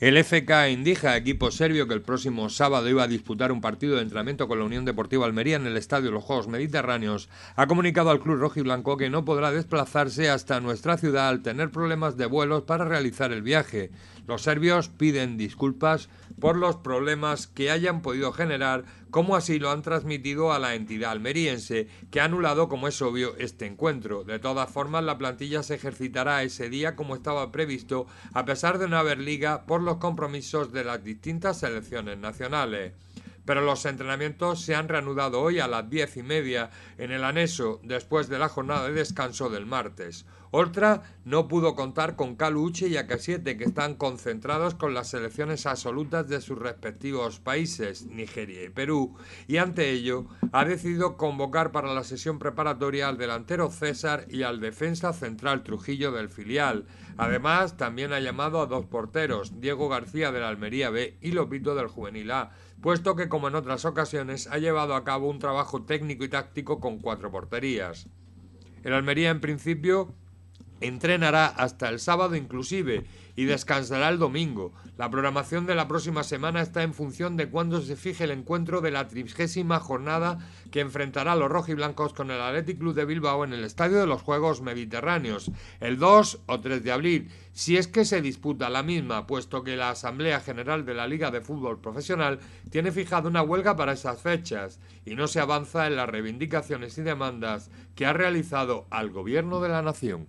El FK Indija, equipo serbio que el próximo sábado iba a disputar un partido de entrenamiento con la Unión Deportiva Almería en el Estadio los Juegos Mediterráneos, ha comunicado al club Rojo Blanco que no podrá desplazarse hasta nuestra ciudad al tener problemas de vuelos para realizar el viaje. Los serbios piden disculpas por los problemas que hayan podido generar, como así lo han transmitido a la entidad almeriense, que ha anulado, como es obvio, este encuentro. De todas formas, la plantilla se ejercitará ese día como estaba previsto, a pesar de no haber liga por los compromisos de las distintas selecciones nacionales pero los entrenamientos se han reanudado hoy a las diez y media en el Aneso, después de la jornada de descanso del martes. Oltra no pudo contar con Caluche y Akasiete, que están concentrados con las selecciones absolutas de sus respectivos países, Nigeria y Perú, y ante ello ha decidido convocar para la sesión preparatoria al delantero César y al defensa central Trujillo del filial. Además, también ha llamado a dos porteros, Diego García del Almería B y Lopito del Juvenil A, puesto que como en otras ocasiones, ha llevado a cabo un trabajo técnico y táctico con cuatro porterías. El Almería en principio Entrenará hasta el sábado inclusive y descansará el domingo. La programación de la próxima semana está en función de cuándo se fije el encuentro de la trigésima jornada que enfrentará a los rojiblancos con el Athletic Club de Bilbao en el Estadio de los Juegos Mediterráneos, el 2 o 3 de abril, si es que se disputa la misma, puesto que la Asamblea General de la Liga de Fútbol Profesional tiene fijada una huelga para esas fechas y no se avanza en las reivindicaciones y demandas que ha realizado al Gobierno de la Nación.